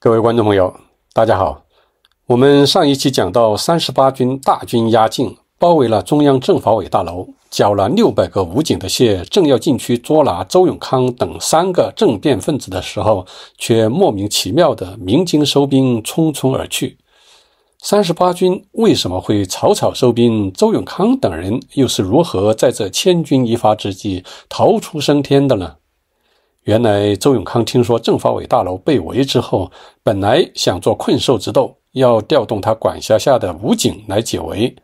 各位观众朋友，大家好。我们上一期讲到，三十八军大军压境，包围了中央政法委大楼，缴了六百个武警的械，正要进去捉拿周永康等三个政变分子的时候，却莫名其妙的鸣金收兵，匆匆而去。三十八军为什么会草草收兵？周永康等人又是如何在这千钧一发之际逃出升天的呢？原来，周永康听说政法委大楼被围之后，本来想做困兽之斗，要调动他管辖下的武警来解围。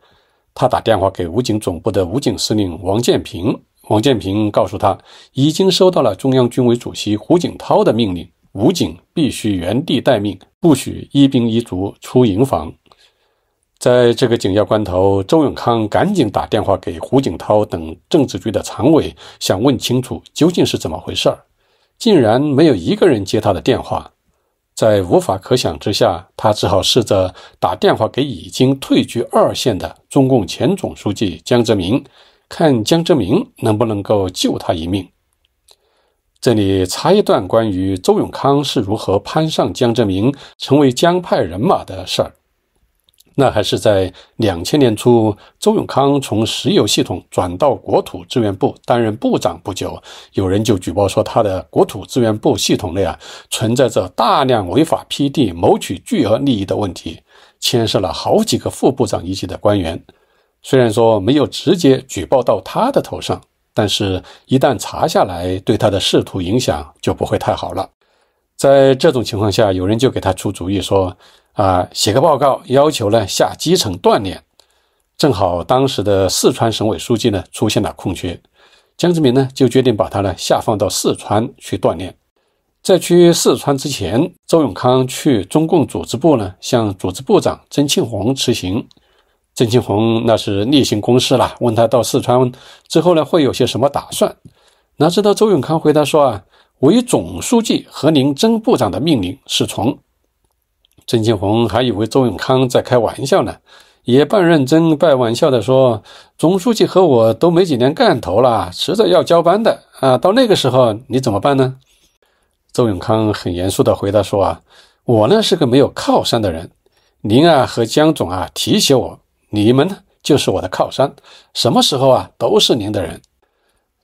他打电话给武警总部的武警司令王建平，王建平告诉他，已经收到了中央军委主席胡锦涛的命令，武警必须原地待命，不许一兵一卒出营房。在这个紧要关头，周永康赶紧打电话给胡锦涛等政治局的常委，想问清楚究竟是怎么回事儿。竟然没有一个人接他的电话，在无法可想之下，他只好试着打电话给已经退居二线的中共前总书记江泽民，看江泽民能不能够救他一命。这里插一段关于周永康是如何攀上江泽民，成为江派人马的事儿。那还是在两千年初，周永康从石油系统转到国土资源部担任部长不久，有人就举报说他的国土资源部系统内啊，存在着大量违法批地、谋取巨额利益的问题，牵涉了好几个副部长一级的官员。虽然说没有直接举报到他的头上，但是一旦查下来，对他的仕途影响就不会太好了。在这种情况下，有人就给他出主意说。啊，写个报告，要求呢下基层锻炼。正好当时的四川省委书记呢出现了空缺，江泽民呢就决定把他呢下放到四川去锻炼。在去四川之前，周永康去中共组织部呢向组织部长曾庆红辞行。曾庆红那是例行公事了，问他到四川之后呢会有些什么打算。哪知道周永康回答说啊，我以总书记和您曾部长的命令是从。曾庆红还以为周永康在开玩笑呢，也半认真半玩笑的说：“总书记和我都没几年干头了，迟早要交班的啊，到那个时候你怎么办呢？”周永康很严肃地回答说：“啊，我呢是个没有靠山的人，您啊和江总啊提携我，你们呢就是我的靠山，什么时候啊都是您的人。”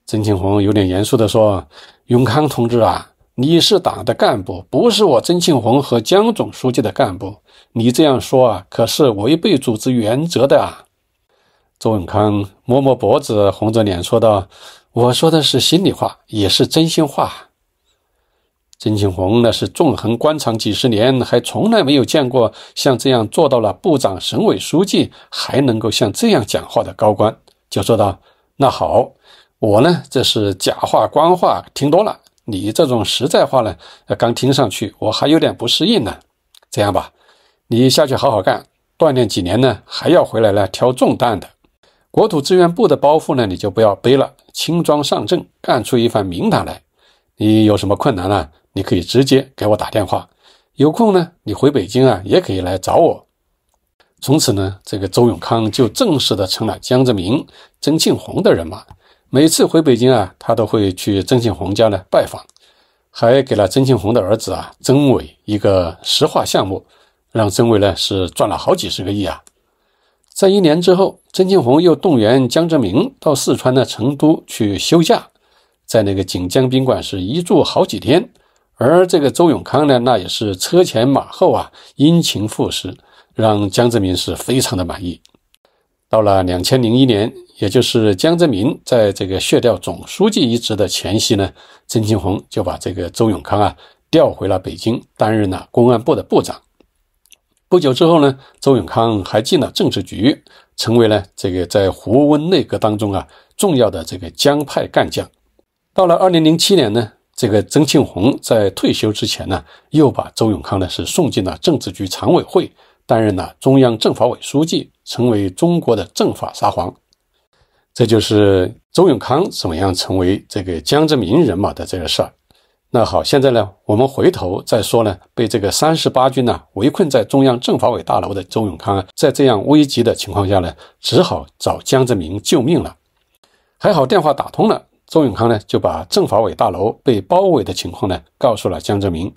曾庆红有点严肃地说：“永康同志啊。”你是党的干部，不是我曾庆红和江总书记的干部。你这样说啊，可是违背组织原则的啊！周永康摸摸脖子，红着脸说道：“我说的是心里话，也是真心话。”曾庆红那是纵横官场几十年，还从来没有见过像这样做到了部长、省委书记，还能够像这样讲话的高官，就说道：“那好，我呢，这是假话、官话，听多了。”你这种实在话呢，刚听上去我还有点不适应呢。这样吧，你下去好好干，锻炼几年呢，还要回来呢挑重担的。国土资源部的包袱呢，你就不要背了，轻装上阵，干出一番名堂来。你有什么困难呢？你可以直接给我打电话。有空呢，你回北京啊，也可以来找我。从此呢，这个周永康就正式的成了江泽民、曾庆红的人马。每次回北京啊，他都会去曾庆红家呢拜访，还给了曾庆红的儿子啊曾伟一个石化项目，让曾伟呢是赚了好几十个亿啊。在一年之后，曾庆红又动员江泽民到四川的成都去休假，在那个锦江宾馆是一住好几天，而这个周永康呢，那也是车前马后啊，殷勤赋诗，让江泽民是非常的满意。到了两千零一年，也就是江泽民在这个卸掉总书记一职的前夕呢，曾庆红就把这个周永康啊调回了北京，担任了公安部的部长。不久之后呢，周永康还进了政治局，成为了这个在胡温内阁当中啊重要的这个江派干将。到了二零零七年呢，这个曾庆红在退休之前呢，又把周永康呢是送进了政治局常委会。担任了中央政法委书记，成为中国的政法沙皇。这就是周永康怎么样成为这个江泽民人马的这个事儿。那好，现在呢，我们回头再说呢，被这个三十八军呢围困在中央政法委大楼的周永康，啊，在这样危急的情况下呢，只好找江泽民救命了。还好电话打通了，周永康呢就把政法委大楼被包围的情况呢告诉了江泽民，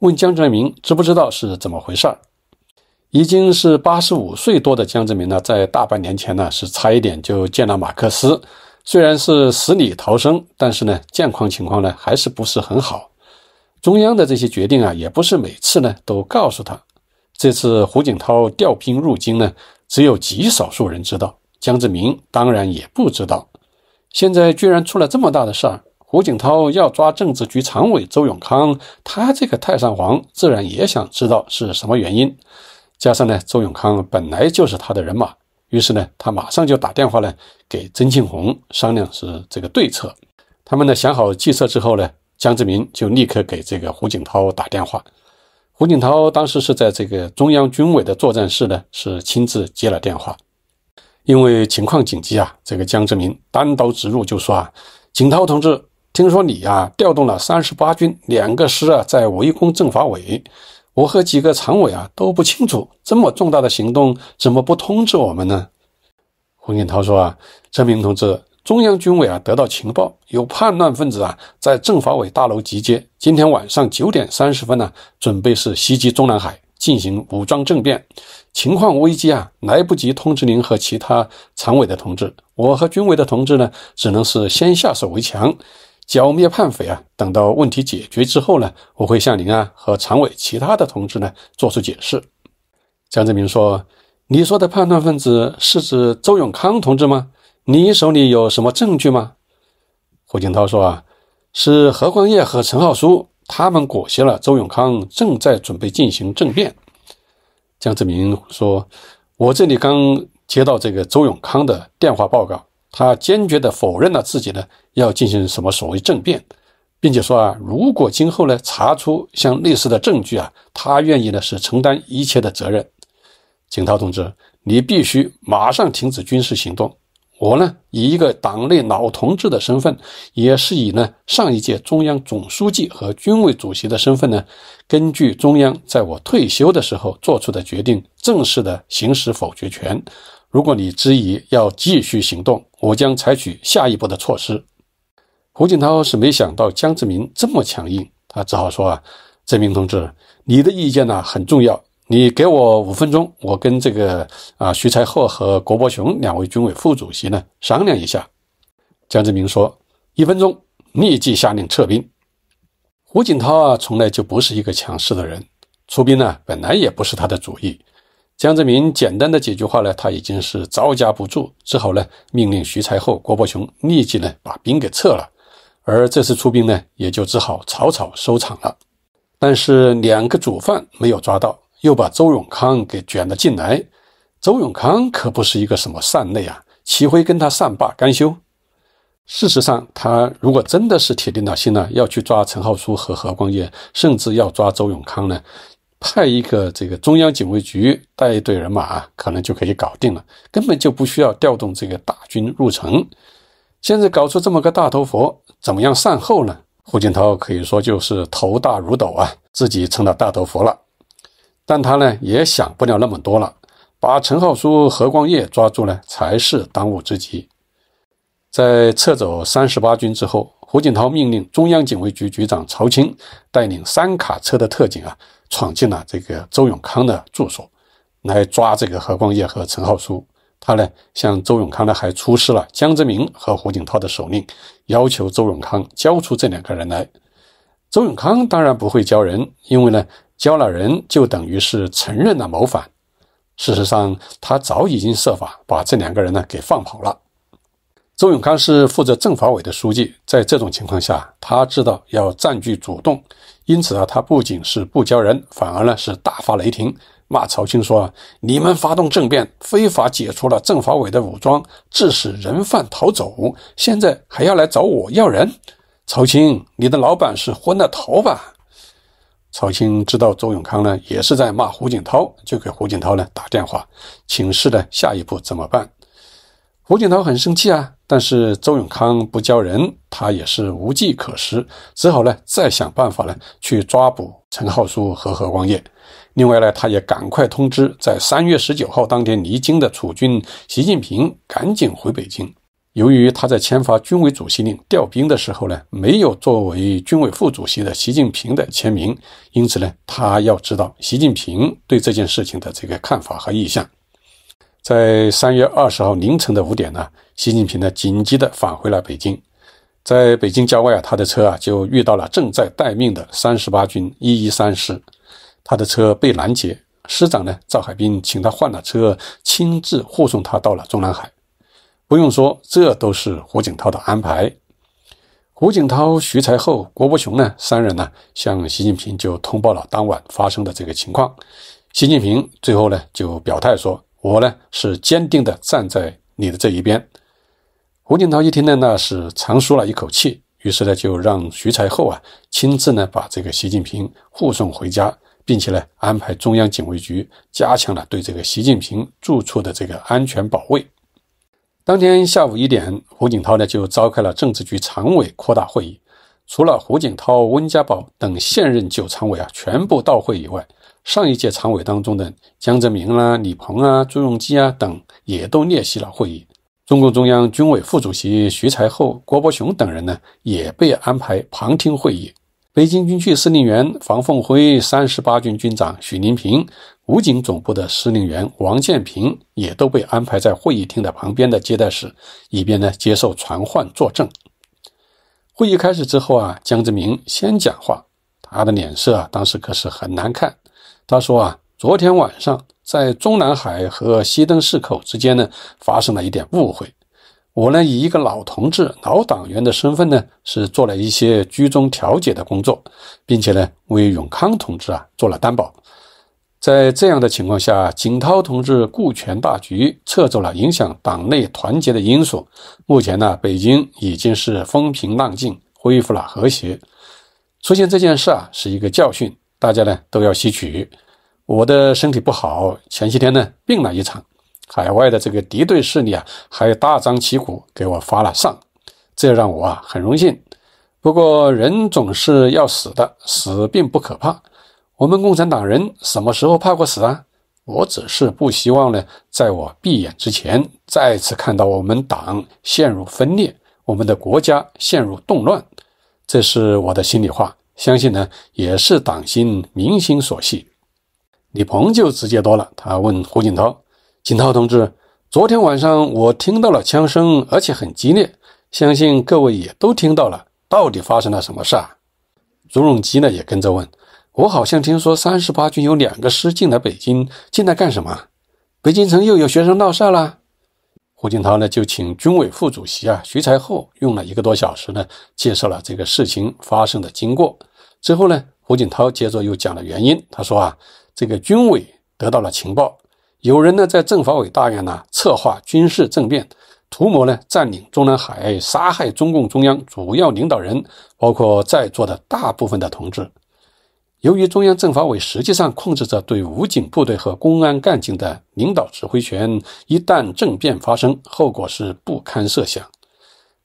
问江泽民知不知道是怎么回事儿。已经是八十五岁多的江泽民呢，在大半年前呢，是差一点就见了马克思，虽然是死里逃生，但是呢，健康情况呢还是不是很好。中央的这些决定啊，也不是每次呢都告诉他。这次胡锦涛调兵入京呢，只有极少数人知道，江泽民当然也不知道。现在居然出了这么大的事儿，胡锦涛要抓政治局常委周永康，他这个太上皇自然也想知道是什么原因。加上呢，周永康本来就是他的人马，于是呢，他马上就打电话呢给曾庆红商量是这个对策。他们呢想好计策之后呢，江泽民就立刻给这个胡锦涛打电话。胡锦涛当时是在这个中央军委的作战室呢，是亲自接了电话。因为情况紧急啊，这个江泽民单刀直入就说啊：“锦涛同志，听说你啊调动了三十八军两个师啊，在围攻政法委。”我和几个常委啊都不清楚，这么重大的行动怎么不通知我们呢？胡锦涛说啊，陈明同志，中央军委啊得到情报，有叛乱分子啊在政法委大楼集结，今天晚上九点三十分呢，准备是袭击中南海，进行武装政变，情况危机啊，来不及通知您和其他常委的同志，我和军委的同志呢，只能是先下手为强。剿灭叛匪啊！等到问题解决之后呢，我会向您啊和常委其他的同志呢做出解释。江泽民说：“你说的叛乱分子是指周永康同志吗？你手里有什么证据吗？”胡锦涛说：“啊，是何光业和陈浩书他们裹挟了周永康，正在准备进行政变。”江泽民说：“我这里刚接到这个周永康的电话报告。”他坚决地否认了自己呢要进行什么所谓政变，并且说啊，如果今后呢查出像类似的证据啊，他愿意呢是承担一切的责任。景涛同志，你必须马上停止军事行动。我呢以一个党内老同志的身份，也是以呢上一届中央总书记和军委主席的身份呢，根据中央在我退休的时候做出的决定，正式的行使否决权。如果你质疑要继续行动，我将采取下一步的措施。胡锦涛是没想到江泽民这么强硬，他只好说啊：“泽民同志，你的意见呢很重要，你给我五分钟，我跟这个啊徐才厚和郭伯雄两位军委副主席呢商量一下。”江泽民说：“一分钟，立即下令撤兵。”胡锦涛啊，从来就不是一个强势的人，出兵呢本来也不是他的主意。江泽民简单的几句话呢，他已经是招架不住，只好呢命令徐才厚、郭伯雄立即呢把兵给撤了，而这次出兵呢也就只好草草收场了。但是两个主犯没有抓到，又把周永康给卷了进来。周永康可不是一个什么善类啊！岂会跟他善罢甘休。事实上，他如果真的是铁定了心呢，要去抓陈浩书和何光业，甚至要抓周永康呢？派一个这个中央警卫局带一队人马啊，可能就可以搞定了，根本就不需要调动这个大军入城。现在搞出这么个大头佛，怎么样善后呢？胡锦涛可以说就是头大如斗啊，自己成了大头佛了。但他呢也想不了那么多了，把陈浩书、何光业抓住呢才是当务之急。在撤走三十八军之后，胡锦涛命令中央警卫局局长曹青带领三卡车的特警啊。闯进了这个周永康的住所，来抓这个何光业和陈浩书。他呢，向周永康呢还出示了江泽民和胡锦涛的手令，要求周永康交出这两个人来。周永康当然不会交人，因为呢，交了人就等于是承认了谋反。事实上，他早已经设法把这两个人呢给放跑了。周永康是负责政法委的书记，在这种情况下，他知道要占据主动。因此啊，他不仅是不交人，反而呢是大发雷霆，骂曹青说啊：“你们发动政变，非法解除了政法委的武装，致使人犯逃走，现在还要来找我要人。”曹青，你的老板是昏了头吧？曹青知道周永康呢也是在骂胡锦涛，就给胡锦涛呢打电话，请示呢下一步怎么办。胡锦涛很生气啊，但是周永康不交人，他也是无计可施，只好呢再想办法呢去抓捕陈浩书和何光业。另外呢，他也赶快通知在三月十九号当天离京的楚军习近平赶紧回北京。由于他在签发军委主席令调兵的时候呢，没有作为军委副主席的习近平的签名，因此呢，他要知道习近平对这件事情的这个看法和意向。在三月二十号凌晨的五点呢，习近平呢紧急的返回了北京，在北京郊外啊，他的车啊就遇到了正在待命的三十八军一一三师，他的车被拦截，师长呢赵海滨请他换了车，亲自护送他到了中南海。不用说，这都是胡锦涛的安排。胡锦涛、徐才厚、郭伯雄呢三人呢向习近平就通报了当晚发生的这个情况。习近平最后呢就表态说。我呢是坚定地站在你的这一边。胡锦涛一听呢，那是长舒了一口气，于是呢就让徐才厚啊亲自呢把这个习近平护送回家，并且呢安排中央警卫局加强了对这个习近平住处的这个安全保卫。当天下午一点，胡锦涛呢就召开了政治局常委扩大会议，除了胡锦涛、温家宝等现任九常委啊全部到会以外。上一届常委当中的江泽民啦、李鹏啊、朱镕基啊等也都列席了会议。中共中央军委副主席徐才厚、郭伯雄等人呢，也被安排旁听会议。北京军区司令员房凤辉、三十八军军长许林平、武警总部的司令员王建平也都被安排在会议厅的旁边的接待室，以便呢接受传唤作证。会议开始之后啊，江泽民先讲话，他的脸色啊，当时可是很难看。他说啊，昨天晚上在中南海和西灯市口之间呢发生了一点误会，我呢以一个老同志、老党员的身份呢是做了一些居中调解的工作，并且呢为永康同志啊做了担保。在这样的情况下，景涛同志顾全大局，撤走了影响党内团结的因素。目前呢，北京已经是风平浪静，恢复了和谐。出现这件事啊，是一个教训。大家呢都要吸取。我的身体不好，前些天呢病了一场。海外的这个敌对势力啊，还大张旗鼓给我发了丧，这让我啊很荣幸。不过人总是要死的，死并不可怕。我们共产党人什么时候怕过死啊？我只是不希望呢，在我闭眼之前，再次看到我们党陷入分裂，我们的国家陷入动乱。这是我的心里话。相信呢，也是党心民心所系。李鹏就直接多了，他问胡锦涛：“锦涛同志，昨天晚上我听到了枪声，而且很激烈，相信各位也都听到了，到底发生了什么事啊？”朱镕基呢也跟着问：“我好像听说三十八军有两个师进了北京，进来干什么？北京城又有学生闹事了。”胡锦涛呢，就请军委副主席啊徐才厚用了一个多小时呢，介绍了这个事情发生的经过。之后呢，胡锦涛接着又讲了原因。他说啊，这个军委得到了情报，有人呢在政法委大院呢策划军事政变，图谋呢占领中南海，杀害中共中央主要领导人，包括在座的大部分的同志。由于中央政法委实际上控制着对武警部队和公安干警的领导指挥权，一旦政变发生，后果是不堪设想。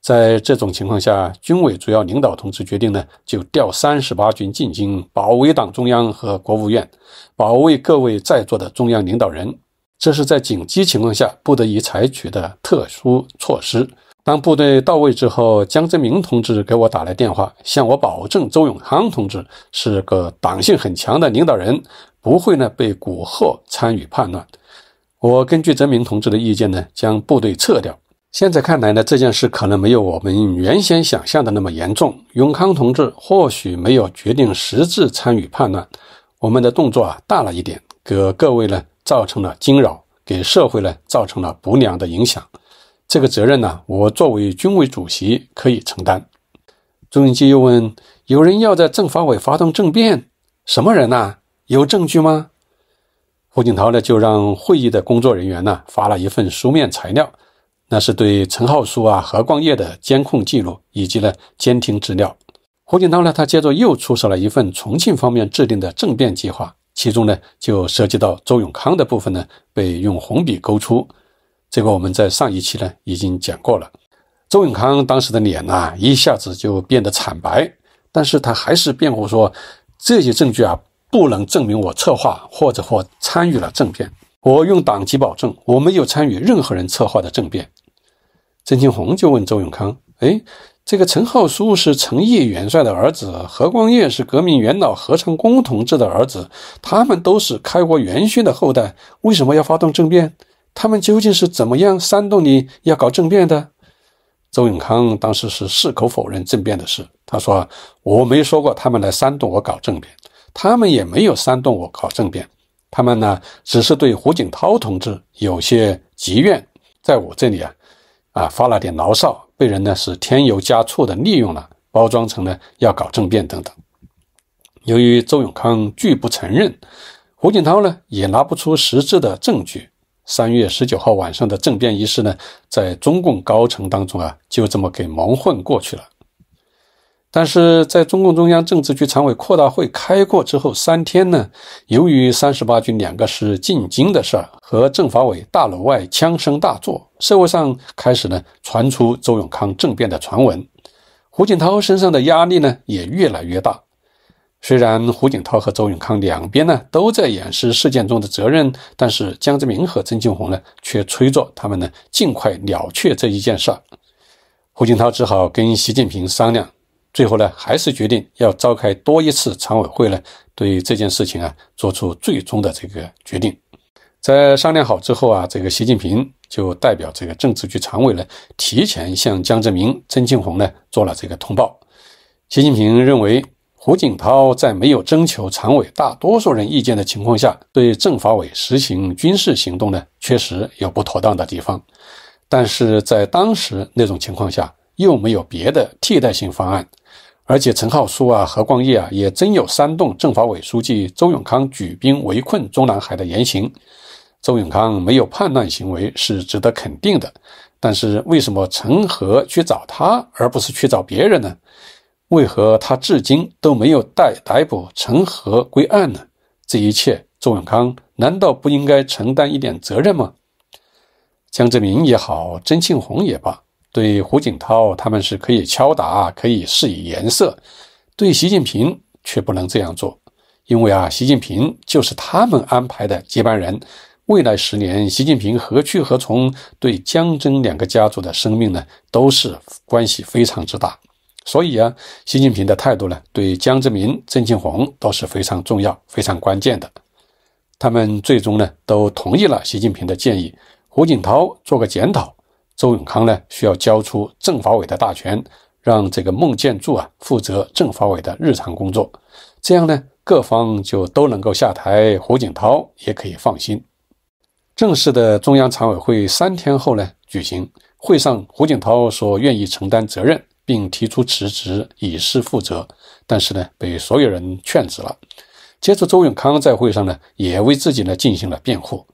在这种情况下，军委主要领导同志决定呢，就调三十八军进京，保卫党中央和国务院，保卫各位在座的中央领导人。这是在紧急情况下不得已采取的特殊措施。当部队到位之后，江泽民同志给我打来电话，向我保证，周永康同志是个党性很强的领导人，不会呢被蛊惑参与叛乱。我根据泽民同志的意见呢，将部队撤掉。现在看来呢，这件事可能没有我们原先想象的那么严重。永康同志或许没有决定实质参与叛乱，我们的动作啊大了一点，给各位呢造成了惊扰，给社会呢造成了不良的影响。这个责任呢，我作为军委主席可以承担。朱镕基又问：“有人要在政法委发动政变，什么人呢？有证据吗？”胡锦涛呢，就让会议的工作人员呢发了一份书面材料，那是对陈浩书啊、何光业的监控记录以及呢监听资料。胡锦涛呢，他接着又出示了一份重庆方面制定的政变计划，其中呢就涉及到周永康的部分呢，被用红笔勾出。这个我们在上一期呢已经讲过了。周永康当时的脸呐一下子就变得惨白，但是他还是辩护说，这些证据啊不能证明我策划或者或参与了政变。我用党籍保证，我没有参与任何人策划的政变。曾庆红就问周永康：“哎，这个陈浩书是陈毅元帅的儿子，何光彦是革命元老何长工同志的儿子，他们都是开国元勋的后代，为什么要发动政变？”他们究竟是怎么样煽动你要搞政变的？周永康当时是矢口否认政变的事，他说：“我没说过他们来煽动我搞政变，他们也没有煽动我搞政变。他们呢，只是对胡锦涛同志有些积怨，在我这里啊，啊发了点牢骚，被人呢是添油加醋的利用了，包装成了要搞政变等等。”由于周永康拒不承认，胡锦涛呢也拿不出实质的证据。三月十九号晚上的政变仪式呢，在中共高层当中啊，就这么给蒙混过去了。但是在中共中央政治局常委扩大会开过之后三天呢，由于三十八军两个师进京的事儿和政法委大楼外枪声大作，社会上开始呢传出周永康政变的传闻，胡锦涛身上的压力呢也越来越大。虽然胡锦涛和周永康两边呢都在掩饰事件中的责任，但是江泽民和曾庆红呢却催着他们呢尽快了却这一件事儿。胡锦涛只好跟习近平商量，最后呢还是决定要召开多一次常委会呢，对这件事情啊做出最终的这个决定。在商量好之后啊，这个习近平就代表这个政治局常委呢提前向江泽民、曾庆红呢做了这个通报。习近平认为。胡锦涛在没有征求常委大多数人意见的情况下，对政法委实行军事行动呢，确实有不妥当的地方。但是在当时那种情况下，又没有别的替代性方案。而且陈浩书啊、何光义啊，也真有煽动政法委书记周永康举兵围困中南海的言行。周永康没有叛乱行为是值得肯定的，但是为什么陈和去找他，而不是去找别人呢？为何他至今都没有逮逮捕、成和归案呢？这一切，周永康难道不应该承担一点责任吗？江泽民也好，曾庆红也罢，对胡锦涛他们是可以敲打、可以施以颜色；对习近平却不能这样做，因为啊，习近平就是他们安排的接班人。未来十年，习近平何去何从，对江、曾两个家族的生命呢，都是关系非常之大。所以啊，习近平的态度呢，对江泽民、郑庆红都是非常重要、非常关键的。他们最终呢，都同意了习近平的建议。胡锦涛做个检讨，周永康呢，需要交出政法委的大权，让这个孟建柱啊负责政法委的日常工作。这样呢，各方就都能够下台，胡锦涛也可以放心。正式的中央常委会三天后呢举行，会上胡锦涛说愿意承担责任。并提出辞职以示负责，但是呢，被所有人劝止了。接着，周永康在会上呢，也为自己呢进行了辩护。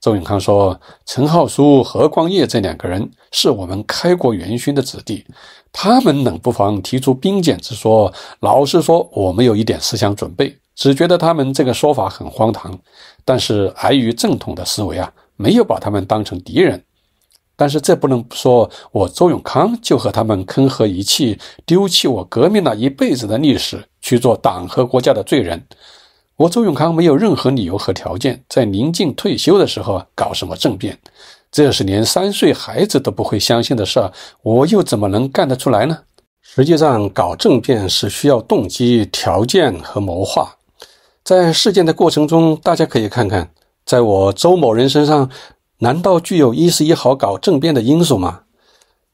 周永康说：“陈浩书、何光业这两个人是我们开国元勋的子弟，他们冷不防提出兵谏之说，老实说，我没有一点思想准备，只觉得他们这个说法很荒唐。但是，碍于正统的思维啊，没有把他们当成敌人。”但是这不能说我周永康就和他们坑和遗弃、丢弃我革命了一辈子的历史，去做党和国家的罪人。我周永康没有任何理由和条件在临近退休的时候搞什么政变，这是连三岁孩子都不会相信的事儿，我又怎么能干得出来呢？实际上，搞政变是需要动机、条件和谋划。在事件的过程中，大家可以看看，在我周某人身上。难道具有一是一好搞政变的因素吗？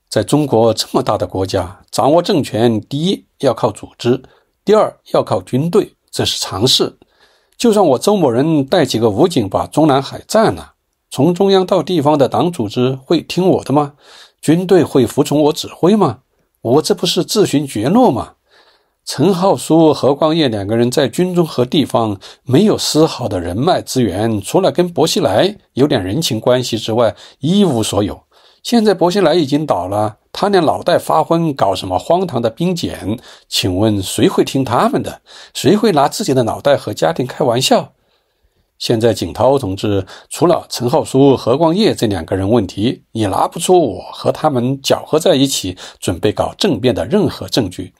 在中国这么大的国家，掌握政权，第一要靠组织，第二要靠军队，这是常事。就算我周某人带几个武警把中南海占了，从中央到地方的党组织会听我的吗？军队会服从我指挥吗？我这不是自寻绝路吗？陈浩书和光业两个人在军中和地方没有丝毫的人脉资源，除了跟薄熙来有点人情关系之外，一无所有。现在薄熙来已经倒了，他俩脑袋发昏，搞什么荒唐的兵检？请问谁会听他们的？谁会拿自己的脑袋和家庭开玩笑？现在景涛同志，除了陈浩书和光业这两个人问题，也拿不出我和他们搅合在一起准备搞政变的任何证据。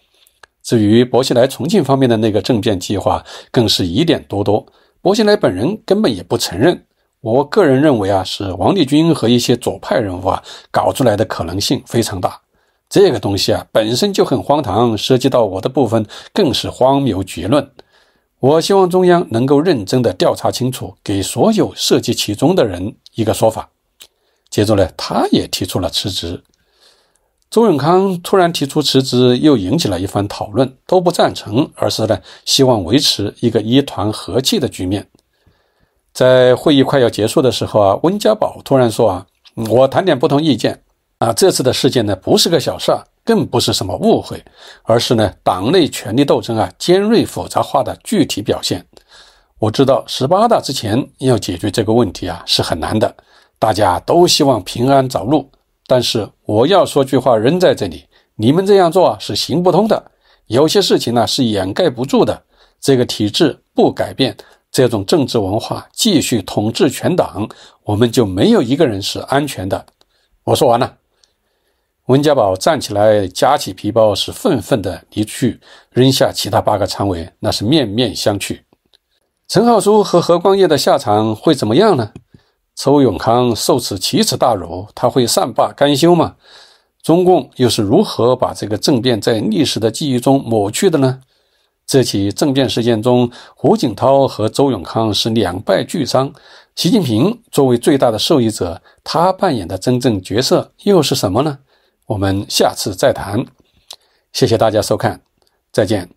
至于薄熙来重庆方面的那个政变计划，更是疑点多多。薄熙来本人根本也不承认。我个人认为啊，是王立军和一些左派人物啊搞出来的可能性非常大。这个东西啊本身就很荒唐，涉及到我的部分更是荒谬绝论。我希望中央能够认真地调查清楚，给所有涉及其中的人一个说法。接着呢，他也提出了辞职。周永康突然提出辞职，又引起了一番讨论，都不赞成，而是呢希望维持一个一团和气的局面。在会议快要结束的时候啊，温家宝突然说：“啊，我谈点不同意见。啊，这次的事件呢不是个小事儿，更不是什么误会，而是呢党内权力斗争啊尖锐复杂化的具体表现。我知道十八大之前要解决这个问题啊是很难的，大家都希望平安着陆。”但是我要说句话扔在这里，你们这样做是行不通的。有些事情呢是掩盖不住的。这个体制不改变，这种政治文化继续统治全党，我们就没有一个人是安全的。我说完了。温家宝站起来，夹起皮包，是愤愤的离去，扔下其他八个常委，那是面面相觑。陈浩书和何光业的下场会怎么样呢？周永康受此奇耻大辱，他会善罢甘休吗？中共又是如何把这个政变在历史的记忆中抹去的呢？这起政变事件中，胡锦涛和周永康是两败俱伤，习近平作为最大的受益者，他扮演的真正角色又是什么呢？我们下次再谈。谢谢大家收看，再见。